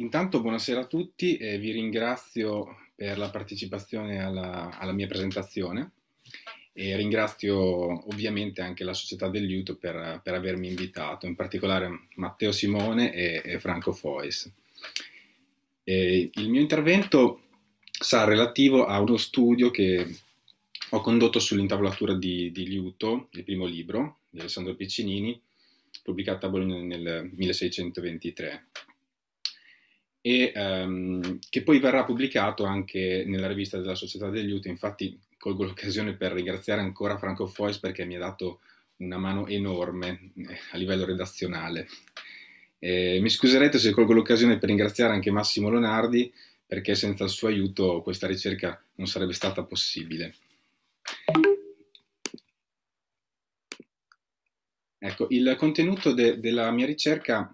Intanto buonasera a tutti e vi ringrazio per la partecipazione alla, alla mia presentazione e ringrazio ovviamente anche la Società del Liuto per, per avermi invitato, in particolare Matteo Simone e, e Franco Fois. E il mio intervento sarà relativo a uno studio che ho condotto sull'intavolatura di, di Liuto, il primo libro di Alessandro Piccinini, pubblicato a Bologna nel 1623 e ehm, che poi verrà pubblicato anche nella rivista della Società degli Uti. Infatti colgo l'occasione per ringraziare ancora Franco Fois perché mi ha dato una mano enorme eh, a livello redazionale. Eh, mi scuserete se colgo l'occasione per ringraziare anche Massimo Lonardi perché senza il suo aiuto questa ricerca non sarebbe stata possibile. Ecco, il contenuto de della mia ricerca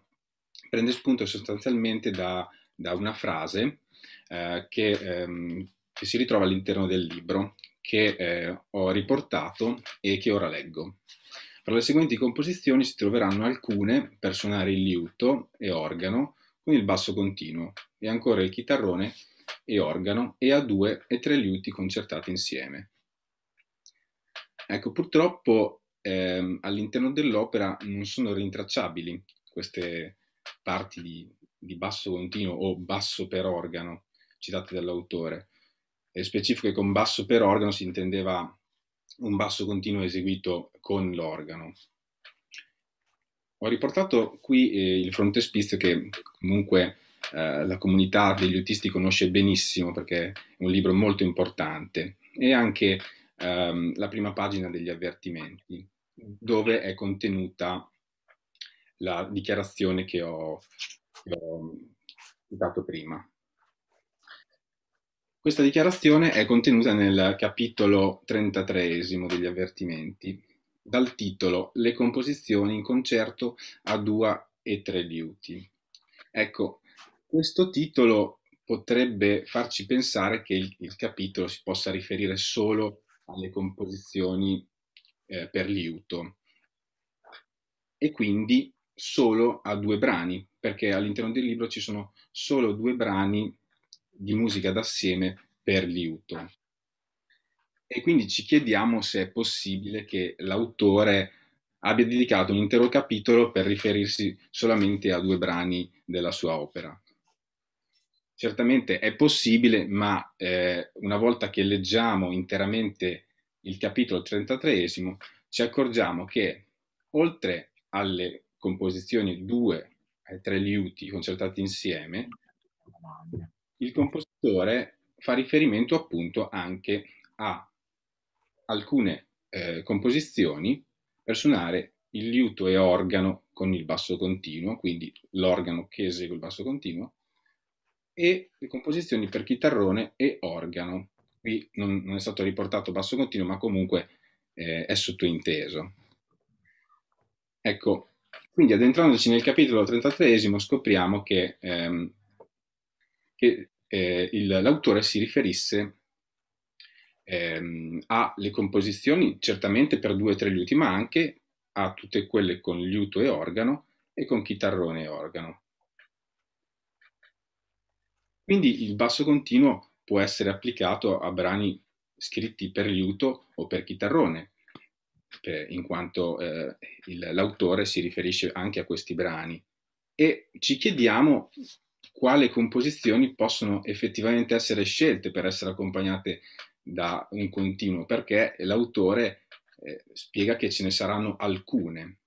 prende spunto sostanzialmente da da una frase eh, che, ehm, che, si ritrova all'interno del libro che eh, ho riportato e che ora leggo. Fra le seguenti composizioni si troveranno alcune per suonare il liuto e organo con il basso continuo e ancora il chitarrone e organo e a due e tre liuti concertati insieme. Ecco, purtroppo ehm, all'interno dell'opera non sono rintracciabili queste parti di, di basso continuo o basso per organo, citate dall'autore. E specifico che con basso per organo si intendeva un basso continuo eseguito con l'organo. Ho riportato qui eh, il frontespizio che comunque eh, la comunità degli autisti conosce benissimo perché è un libro molto importante e anche ehm, la prima pagina degli avvertimenti dove è contenuta la dichiarazione che ho che ho citato prima. Questa dichiarazione è contenuta nel capitolo 33 degli avvertimenti, dal titolo Le composizioni in concerto a due e tre liuti. Ecco, questo titolo potrebbe farci pensare che il, il capitolo si possa riferire solo alle composizioni eh, per liuto e quindi solo a due brani, perché all'interno del libro ci sono solo due brani di musica d'assieme per liuto. E quindi ci chiediamo se è possibile che l'autore abbia dedicato un intero capitolo per riferirsi solamente a due brani della sua opera. Certamente è possibile, ma eh, una volta che leggiamo interamente il capitolo 33 ci accorgiamo che oltre alle composizioni 2 eh, tre liuti concertati insieme, il compositore fa riferimento appunto anche a alcune eh, composizioni per suonare il liuto e organo con il basso continuo, quindi l'organo che esegue il basso continuo, e le composizioni per chitarrone e organo. Qui non, non è stato riportato basso continuo, ma comunque eh, è sottointeso. Ecco, quindi addentrandoci nel capitolo 33 scopriamo che, ehm, che eh, il, l'autore si riferisse ehm, alle composizioni certamente per due o tre liuti, ma anche a tutte quelle con liuto e organo e con chitarrone e organo. Quindi il basso continuo può essere applicato a brani scritti per liuto o per chitarrone, in quanto eh, il, l'autore si riferisce anche a questi brani, e ci chiediamo quale composizioni possono effettivamente essere scelte per essere accompagnate da un continuo, perché l'autore eh, spiega che ce ne saranno alcune.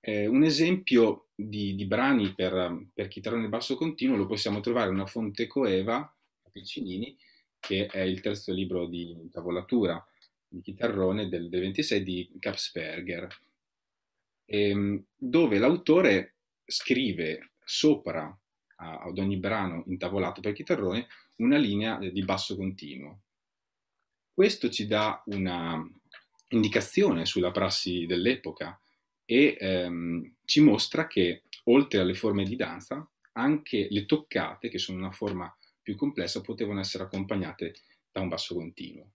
Eh, un esempio di, di brani per, per chitarra nel basso continuo lo possiamo trovare in una fonte coeva Piccinini, che è il terzo libro di tavolatura, di chitarrone del, del 26 di Kapsberger, ehm, dove l'autore scrive sopra a, ad ogni brano intavolato per chitarrone una linea di basso continuo. Questo ci dà una indicazione sulla prassi dell'epoca e ehm, ci mostra che oltre alle forme di danza, anche le toccate, che sono una forma più complessa, potevano essere accompagnate da un basso continuo.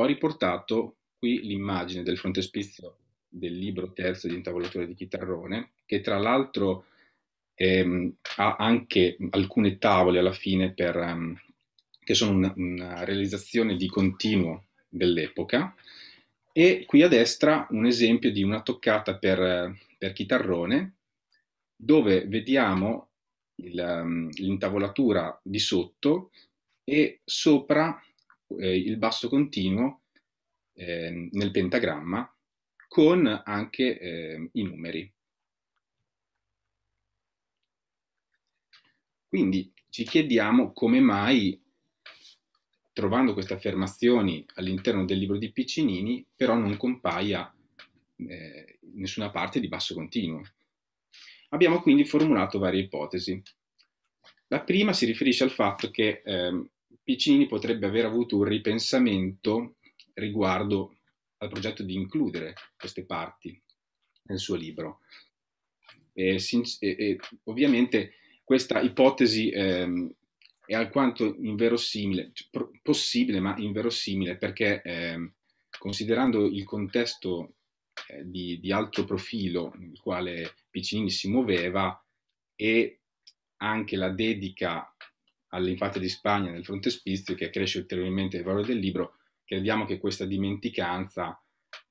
Ho riportato qui l'immagine del frontespizio del libro terzo di Intavolatore di Chitarrone, che tra l'altro ehm, ha anche alcune tavole alla fine per, um, che sono una, una realizzazione di continuo dell'epoca, e qui a destra un esempio di una toccata per, per chitarrone, dove vediamo il, ehm, l'intavolatura di sotto e sopra eh, il basso continuo eh, nel pentagramma con anche eh, i numeri. Quindi ci chiediamo come mai, trovando queste affermazioni all'interno del libro di Piccinini, però non compaia eh, nessuna parte di basso continuo. Abbiamo quindi formulato varie ipotesi. La prima si riferisce al fatto che ehm, Piccinini potrebbe aver avuto un ripensamento riguardo al progetto di includere queste parti nel suo libro. E, e, ovviamente questa ipotesi eh, è alquanto inverosimile, cioè, possibile ma inverosimile, perché eh, considerando il contesto eh, di, di, alto profilo nel quale Piccinini si muoveva e anche la dedica all'infatto di Spagna nel frontespizio che cresce ulteriormente il valore del libro, crediamo che questa dimenticanza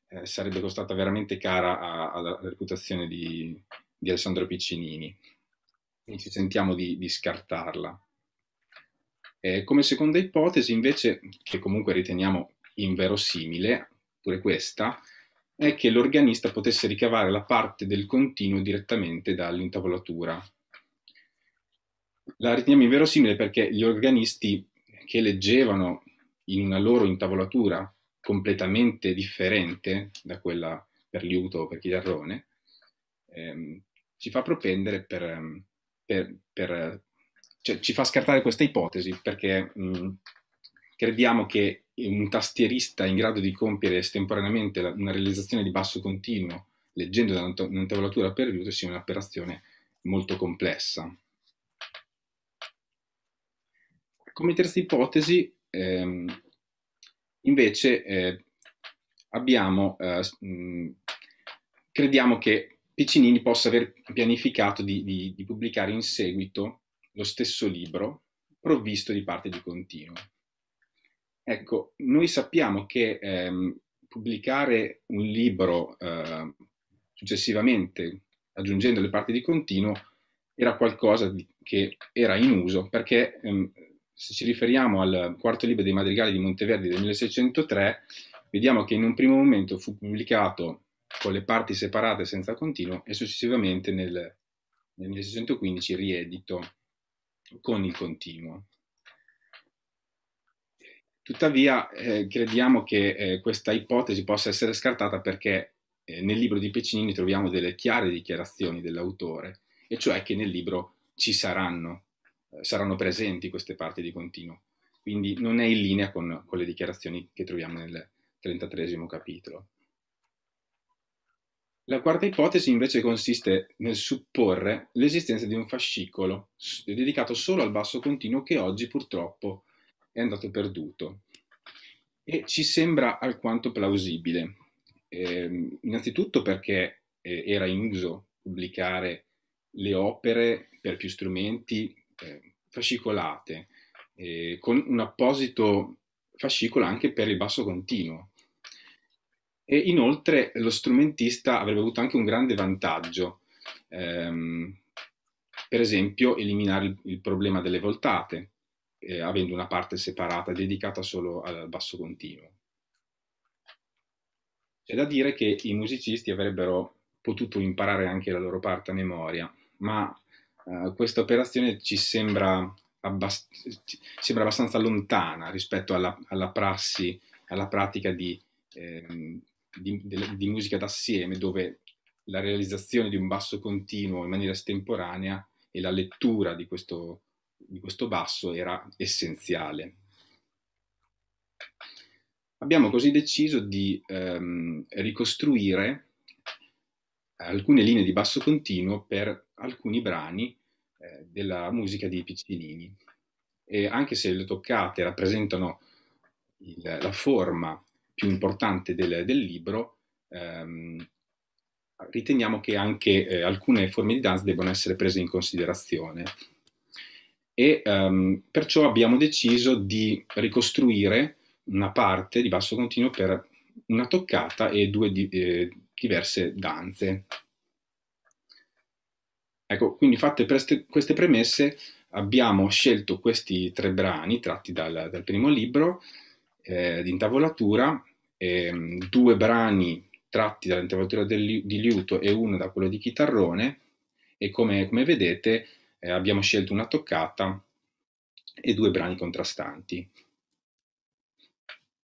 eh, sarebbe costata veramente cara alla reputazione di, di, Alessandro Piccinini. Quindi ci sentiamo di, di scartarla. Eh, come seconda ipotesi, invece, che comunque riteniamo inverosimile, pure questa, è che l'organista potesse ricavare la parte del continuo direttamente dall'intavolatura, la riteniamo inverosimile perché gli organisti che leggevano in una loro intavolatura completamente differente da quella per liuto o per chitarrone, ehm, ci fa propendere per, ehm, per, per cioè, ci fa scartare questa ipotesi perché mh, mm, crediamo che un tastierista in grado di compiere estemporaneamente la, una realizzazione di basso continuo leggendo da un'intavolatura per liuto sia un'operazione molto complessa. Come terza ipotesi, ehm, invece, eh, abbiamo, eh, mh, mm, crediamo che Piccinini possa aver pianificato di, di, di pubblicare in seguito lo stesso libro, provvisto di parte di continuo. Ecco, noi sappiamo che ehm, pubblicare un libro eh, successivamente, aggiungendo le parti di continuo, era qualcosa di, che era in uso, perché ehm, se ci riferiamo al quarto libro dei madrigali di Monteverdi del 1603, vediamo che in un primo momento fu pubblicato con le parti separate senza continuo e successivamente nel, nel 1615 riedito con il continuo. Tuttavia eh, crediamo che eh, questa ipotesi possa essere scartata perché eh, nel libro di Piccinini troviamo delle chiare dichiarazioni dell'autore, e cioè che nel libro ci saranno eh, saranno presenti queste parti di continuo. Quindi non è in linea con, con le dichiarazioni che troviamo nel 33 capitolo. La quarta ipotesi invece consiste nel supporre l'esistenza di un fascicolo dedicato solo al basso continuo che oggi purtroppo è andato perduto e ci sembra alquanto plausibile. Eh, innanzitutto perché eh, era in uso pubblicare le opere per più strumenti eh, fascicolate, eh, con un apposito fascicolo anche per il basso continuo. E inoltre lo strumentista avrebbe avuto anche un grande vantaggio, ehm, per esempio eliminare il, il problema delle voltate, eh, avendo una parte separata dedicata solo al basso continuo. C'è da dire che i musicisti avrebbero potuto imparare anche la loro parte a memoria, ma eh, questa operazione ci sembra, abbast- ci sembra, abbastanza lontana rispetto alla, alla prassi, alla pratica di, ehm, di, de, di musica d'assieme, dove la realizzazione di un basso continuo in maniera estemporanea e la lettura di questo, di questo basso era essenziale. Abbiamo così deciso di ehm, ricostruire alcune linee di basso continuo per alcuni brani eh, della musica di Piccinini. E anche se le toccate rappresentano il, la forma più importante del, del libro, ehm, riteniamo che anche eh, alcune forme di danza debbano essere prese in considerazione. E ehm, perciò abbiamo deciso di ricostruire una parte di basso continuo per una toccata e due di, eh, diverse danze. Ecco, quindi fatte preste, queste premesse abbiamo scelto questi tre brani tratti dal, dal primo libro eh, di intavolatura, eh, due brani tratti dall'intavolatura di liuto e uno da quello di chitarrone e come, come vedete eh, abbiamo scelto una toccata e due brani contrastanti.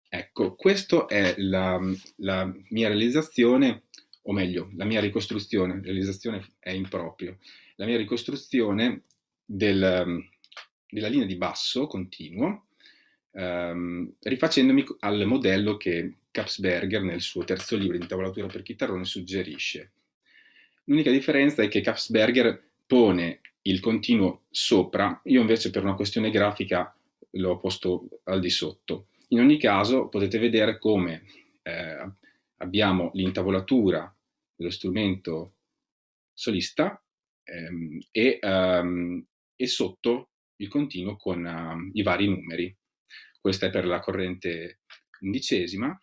Ecco, questa è la, la mia realizzazione o meglio, la mia ricostruzione, realizzazione è improprio, la mia ricostruzione del, ehm, della linea di basso continuo, ehm, rifacendomi al modello che Capsberger nel suo terzo libro di tavolatura per chitarrone suggerisce. L'unica differenza è che Capsberger pone il continuo sopra, io invece per una questione grafica l'ho posto al di sotto. In ogni caso potete vedere come eh, abbiamo l'intavolatura dello strumento solista ehm, e, ehm, e, sotto il continuo con ehm, i vari numeri. Questa è per la corrente undicesima,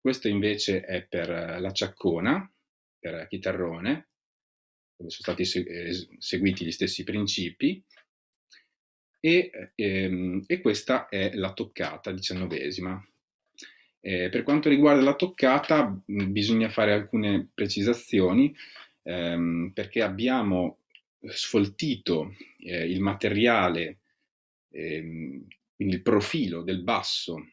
questo invece è per la ciaccona, per chitarrone, dove sono stati eh, seguiti gli stessi principi, e, e, ehm, e questa è la toccata diciannovesima, eh, per quanto riguarda la toccata, mm, bisogna fare alcune precisazioni ehm, perché abbiamo sfoltito eh, il materiale, ehm, quindi il profilo del basso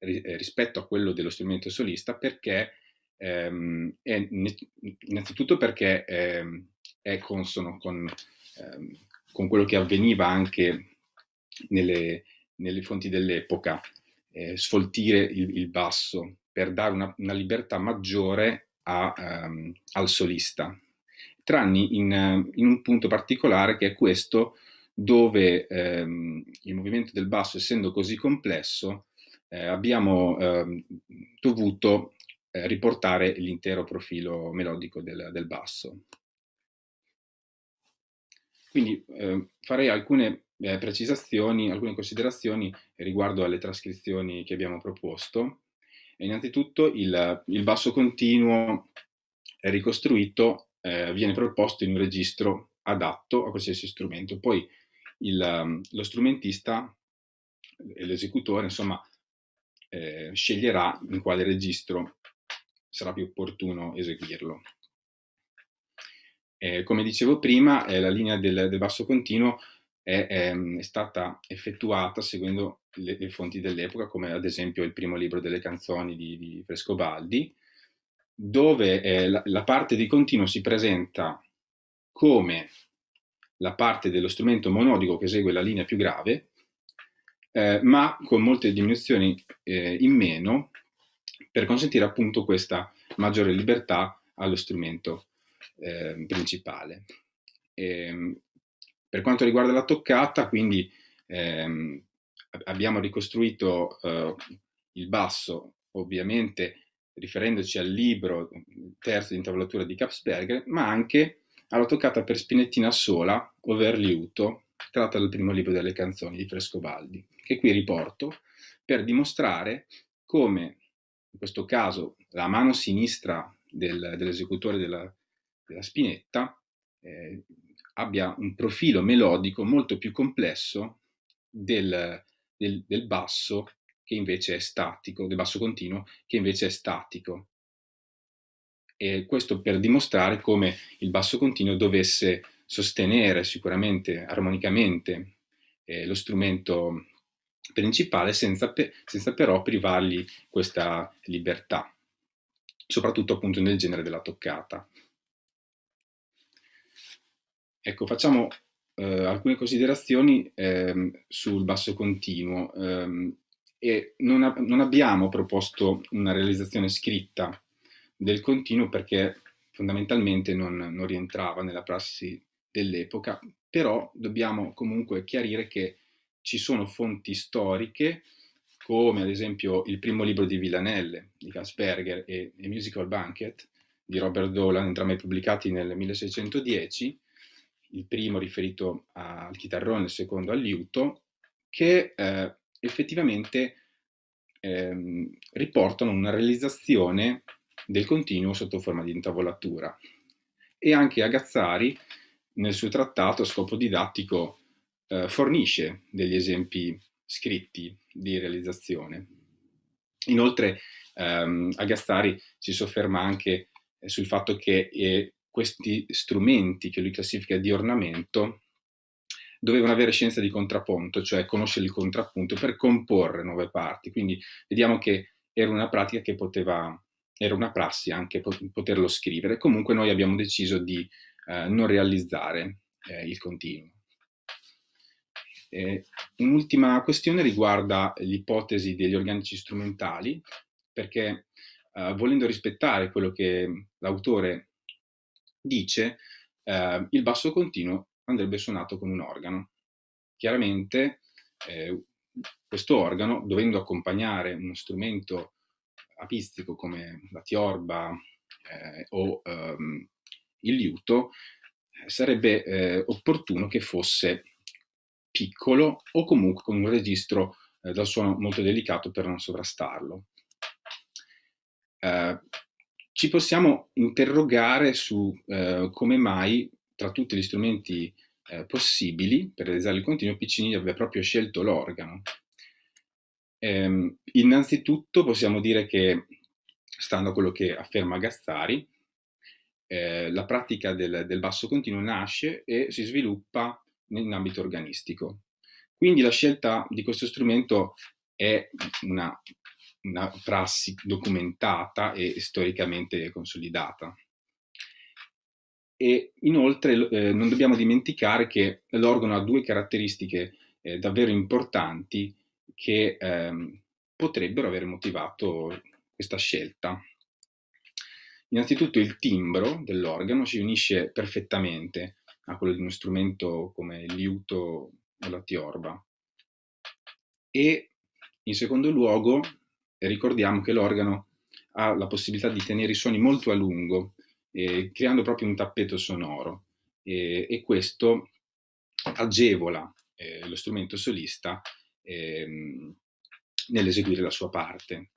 ri- eh, rispetto a quello dello strumento solista perché ehm, è, innanzitutto perché ehm, è consono con, ehm, con quello che avveniva anche nelle, nelle fonti dell'epoca eh, sfoltire il, il, basso, per dare una, una libertà maggiore a, um, al solista, tranne in, in, un punto particolare che è questo dove ehm, il movimento del basso essendo così complesso eh, abbiamo ehm, dovuto eh, riportare l'intero profilo melodico del, del basso. Quindi eh, farei alcune eh, precisazioni, alcune considerazioni riguardo alle trascrizioni che abbiamo proposto. E innanzitutto il, il, basso continuo ricostruito eh, viene proposto in un registro adatto a qualsiasi strumento. Poi il, lo strumentista l'esecutore, insomma, eh, sceglierà in quale registro sarà più opportuno eseguirlo. Eh, come dicevo prima, la linea del, del basso continuo è, è, ehm, è stata effettuata seguendo le, le fonti dell'epoca, come ad esempio il primo libro delle canzoni di, di Frescobaldi, dove eh, la, la parte di continuo si presenta come la parte dello strumento monodico che esegue la linea più grave, eh, ma con molte diminuzioni eh, in meno per consentire appunto questa maggiore libertà allo strumento eh, principale. E, ehm, per quanto riguarda la toccata, quindi ehm, abbiamo ricostruito eh, il basso, ovviamente riferendoci al libro terzo di intavolatura di Kapsberger, ma anche alla toccata per spinettina sola, Overliuto, tratta dal primo libro delle canzoni di Frescobaldi, che qui riporto per dimostrare come in questo caso la mano sinistra del, dell'esecutore della, della spinetta eh, abbia un profilo melodico molto più complesso del, del, del basso che invece è statico, del basso continuo che invece è statico. E questo per dimostrare come il basso continuo dovesse sostenere sicuramente armonicamente eh, lo strumento principale senza, pe senza però privargli questa libertà, soprattutto appunto nel genere della toccata. Ecco, facciamo eh, alcune considerazioni eh, sul basso continuo. Eh, e non, a, non, abbiamo proposto una realizzazione scritta del continuo perché fondamentalmente non, non rientrava nella prassi dell'epoca, però dobbiamo comunque chiarire che ci sono fonti storiche come ad esempio il primo libro di Villanelle di Kasperger e, e Musical Banquet di Robert Dolan, entrambi pubblicati nel 1610, il primo riferito al chitarrone, il secondo al liuto, che eh, effettivamente ehm, riportano una realizzazione del continuo sotto forma di intavolatura. E anche Agazzari, nel suo trattato a scopo didattico, eh, fornisce degli esempi scritti di realizzazione. Inoltre, ehm, Agazzari si sofferma anche sul fatto che eh, questi strumenti che lui classifica di ornamento dovevano avere scienza di contrappunto, cioè conoscere il contrappunto per comporre nuove parti. Quindi vediamo che era una pratica che poteva, era una prassi anche poterlo scrivere. Comunque noi abbiamo deciso di eh, non realizzare eh, il continuo. Eh, un'ultima questione riguarda l'ipotesi degli organici strumentali, perché eh, volendo rispettare quello che l'autore dice eh, il basso continuo andrebbe suonato con un organo. Chiaramente eh, questo organo, dovendo accompagnare uno strumento apistico come la tiorba eh, o ehm, il liuto, sarebbe eh, opportuno che fosse piccolo o comunque con un registro eh, dal suono molto delicato per non sovrastarlo. Eh, ci possiamo interrogare su eh, come mai tra tutti gli strumenti eh, possibili per realizzare il continuo Piccinini abbia proprio scelto l'organo. Ehm, innanzitutto possiamo dire che, stando a quello che afferma Gazzari, eh, la pratica del, del basso continuo nasce e si sviluppa in ambito organistico. Quindi la scelta di questo strumento è una una prassi documentata e storicamente consolidata. E inoltre eh, non dobbiamo dimenticare che l'organo ha due caratteristiche eh, davvero importanti che ehm, potrebbero aver motivato questa scelta. Innanzitutto il timbro dell'organo si unisce perfettamente a quello di uno strumento come il liuto o la tiorba. E in secondo luogo ricordiamo che l'organo ha la possibilità di tenere i suoni molto a lungo, eh, creando proprio un tappeto sonoro eh, e questo agevola eh, lo strumento solista ehm, nell'eseguire la sua parte.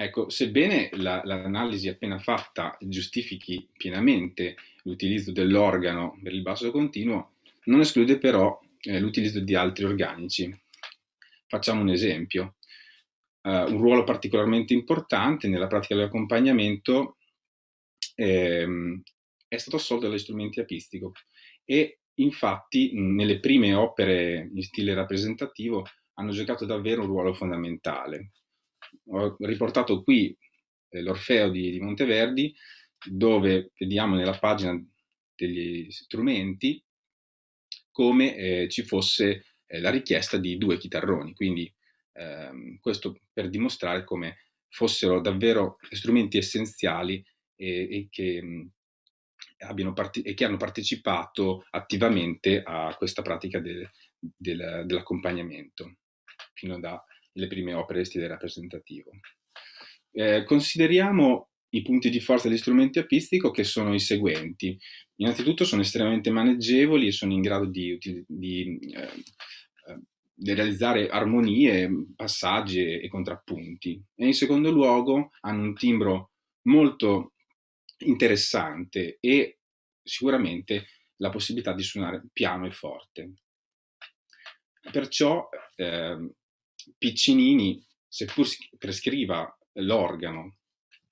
Ecco, sebbene la, l'analisi appena fatta giustifichi pienamente l'utilizzo dell'organo per il basso continuo, non esclude però eh, l'utilizzo di altri organici, Facciamo un esempio. Uh, un ruolo particolarmente importante nella pratica dell'accompagnamento ehm, è stato assolto dagli strumenti apistico e infatti nelle prime opere in stile rappresentativo hanno giocato davvero un ruolo fondamentale. Ho riportato qui eh, l'Orfeo di, di Monteverdi dove vediamo nella pagina degli strumenti come eh, ci fosse eh, la richiesta di due chitarroni, quindi ehm, questo per dimostrare come fossero davvero strumenti essenziali e, e, che, mh, parte- e che, hanno partecipato attivamente a questa pratica de- del, dell'accompagnamento, fino alle prime opere di stile rappresentativo. Eh, consideriamo i punti di forza degli strumenti a pistico che sono i seguenti. Innanzitutto sono estremamente maneggevoli e sono in grado di, di eh, di realizzare armonie, passaggi e, e contrappunti. E in secondo luogo hanno un timbro molto interessante e sicuramente la possibilità di suonare piano e forte. Perciò eh, Piccinini, seppur prescriva l'organo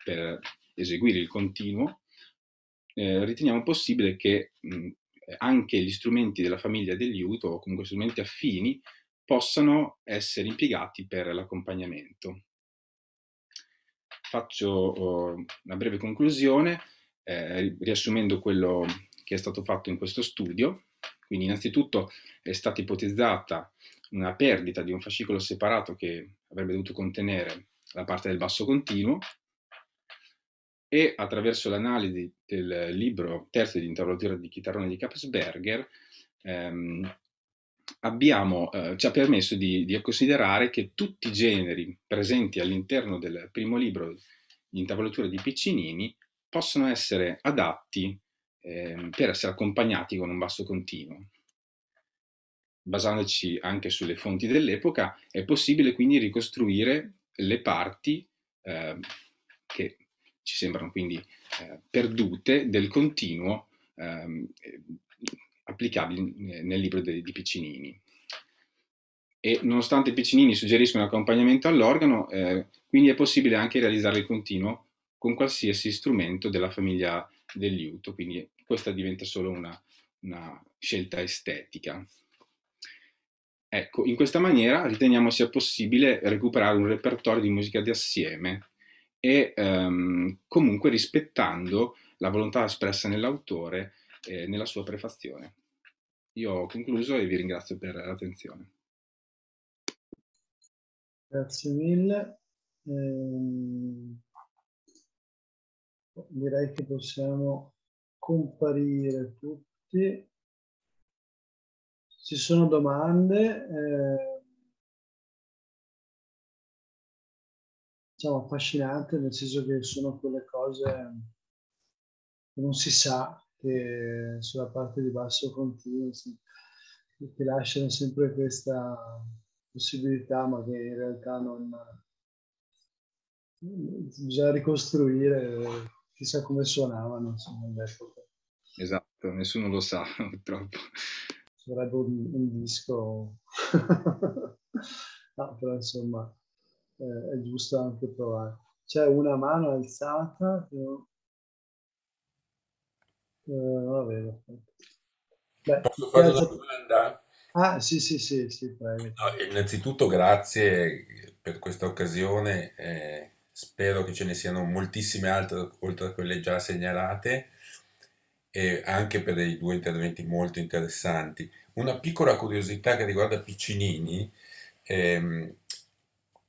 per eseguire il continuo, eh, riteniamo possibile che mh, anche gli strumenti della famiglia degli Uto, o comunque strumenti affini possano essere impiegati per l'accompagnamento. Faccio oh, una breve conclusione eh, riassumendo quello che è stato fatto in questo studio. Quindi innanzitutto è stata ipotizzata una perdita di un fascicolo separato che avrebbe dovuto contenere la parte del basso continuo e attraverso l'analisi del libro terzo di interrogazione di Chitarrone di Capsberger ehm, abbiamo, eh, ci ha permesso di, di, considerare che tutti i generi presenti all'interno del primo libro di intavolatura di Piccinini possono essere adatti eh, per essere accompagnati con un basso continuo. Basandoci anche sulle fonti dell'epoca, è possibile quindi ricostruire le parti eh, che ci sembrano quindi eh, perdute del continuo ehm, applicabili nel libro di, di Piccinini. E nonostante Piccinini suggerisca un accompagnamento all'organo, eh, quindi è possibile anche realizzare il continuo con qualsiasi strumento della famiglia del liuto, quindi questa diventa solo una, una scelta estetica. Ecco, in questa maniera riteniamo sia possibile recuperare un repertorio di musica di assieme e ehm, comunque rispettando la volontà espressa nell'autore eh, nella sua prefazione. Io ho concluso e vi ringrazio per l'attenzione. Grazie mille. Ehm, direi che possiamo comparire tutti. Ci sono domande? Eh, diciamo affascinante nel senso che sono quelle cose che non si sa che sulla parte di basso continuo, che lasciano sempre questa possibilità, ma che in realtà non bisogna ricostruire chissà come suonavano insomma, all'epoca. Esatto, nessuno lo sa purtroppo. Sarebbe un, un disco, no, però insomma eh, è giusto anche provare. C'è una mano alzata, eh, va bene, Posso fare una domanda? Ah, sì, sì, sì, sì prego. No, innanzitutto grazie per questa occasione, eh, spero che ce ne siano moltissime altre oltre a quelle già segnalate e anche per dei due interventi molto interessanti. Una piccola curiosità che riguarda Piccinini, ehm,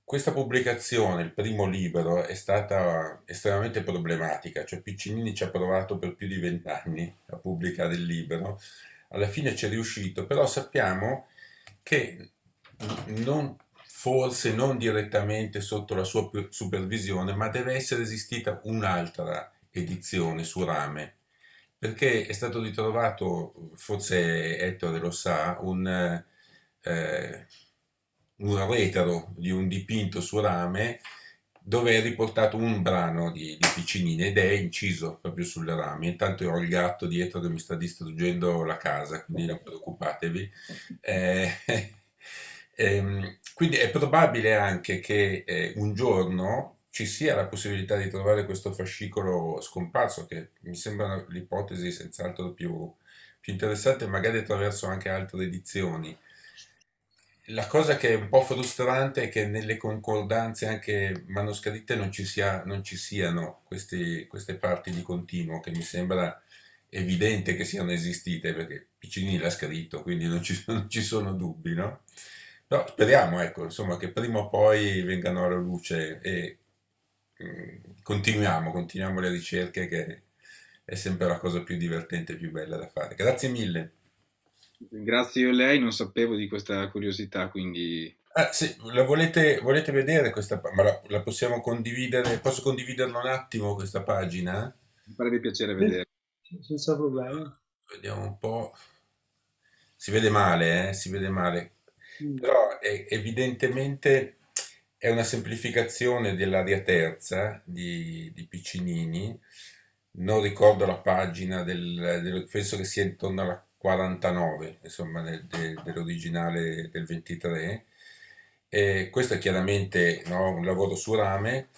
questa pubblicazione, il primo libro, è stata estremamente problematica, cioè Piccinini ci ha provato per più di vent'anni a pubblicare il libro, alla fine ci è riuscito, però sappiamo che non, forse non direttamente sotto la sua supervisione, ma deve essere esistita un'altra edizione su rame, perché è stato ritrovato, forse Ettore lo sa, un... Eh, un retro di un dipinto su rame dove è riportato un brano di, di Piccinini ed è inciso proprio sul rame. Intanto io ho il gatto dietro che mi sta distruggendo la casa, quindi non preoccupatevi. Eh, ehm, quindi è probabile anche che eh, un giorno ci sia la possibilità di trovare questo fascicolo scomparso, che mi sembra l'ipotesi senz'altro più, più interessante, magari attraverso anche altre edizioni la cosa che è un po' frustrante è che nelle concordanze anche manoscritte non ci, sia, non ci siano queste, queste, parti di continuo che mi sembra evidente che siano esistite perché Piccini l'ha scritto quindi non ci, non ci sono dubbi no? no speriamo ecco, insomma, che prima o poi vengano alla luce e mh, mm, continuiamo, continuiamo le ricerche che è sempre la cosa più divertente e più bella da fare grazie mille Grazie a lei, non sapevo di questa curiosità, quindi... Ah, sì, la volete, volete vedere questa ma la, la, possiamo condividere? Posso condividerla un attimo questa pagina? Mi farebbe piacere vedere. Senza problema. Vediamo un po'. Si vede male, eh? Si vede male. Mm. Però è, eh, evidentemente è una semplificazione dell'aria terza di, di Piccinini. Non ricordo la pagina, del, del, penso che sia intorno alla 49, insomma, del, del, dell'originale del 23. E questo è chiaramente no, un lavoro su rame,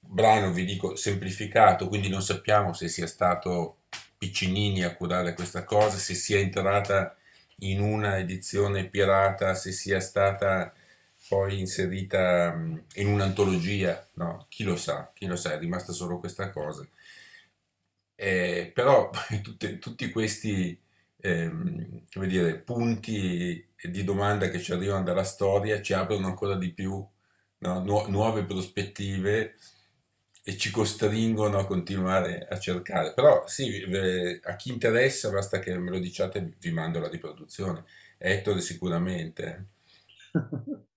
brano, vi dico, semplificato, quindi non sappiamo se sia stato Piccinini a curare questa cosa, se sia entrata in una edizione pirata, se sia stata poi inserita in un'antologia, no? chi lo sa, chi lo sa, è rimasta solo questa cosa. Eh, però tutte, tutti questi ehm, dire, punti di domanda che ci arrivano dalla storia ci aprono ancora di più no? Nu- nuove prospettive e ci costringono a continuare a cercare. Però sì, eh, a chi interessa basta che me lo diciate, vi mando la riproduzione. Ettore sicuramente. Eh.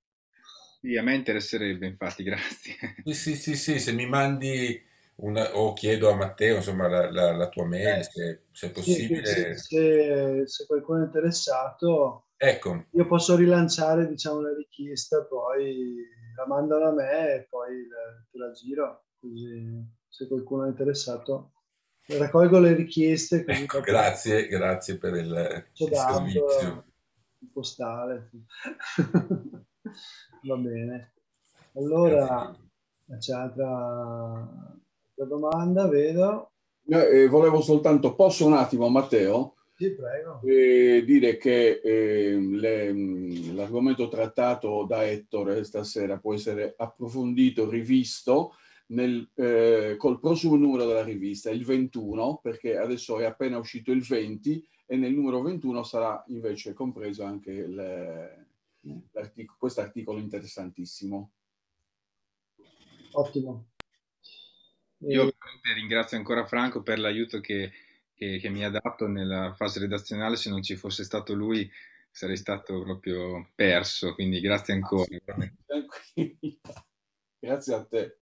Sì, a me interesserebbe infatti, grazie. Sì, sì, sì, sì se mi mandi una, o chiedo a Matteo insomma, la, la, la tua mail eh, se, se, è possibile. Se, se, se, qualcuno è interessato, ecco. io posso rilanciare diciamo, la richiesta, poi la mandano a me e poi te la giro, così se qualcuno è interessato. Raccolgo le richieste. Ecco, grazie, grazie per il, il servizio. Il eh, postale. Va bene. Allora, c'è altra la domanda, vedo. Eh, volevo soltanto, posso un attimo Matteo? Sì, prego. Eh, dire che eh, l'argomento trattato da Ettore stasera può essere approfondito, rivisto nel, eh, col prossimo numero della rivista, il 21, perché adesso è appena uscito il 20 e nel numero 21 sarà invece compreso anche mm. questo articolo interessantissimo. Ottimo. Io ringrazio ancora Franco per l'aiuto che, che, che, mi ha dato nella fase redazionale, se non ci fosse stato lui sarei stato proprio perso, quindi grazie ancora. Ah, grazie a te.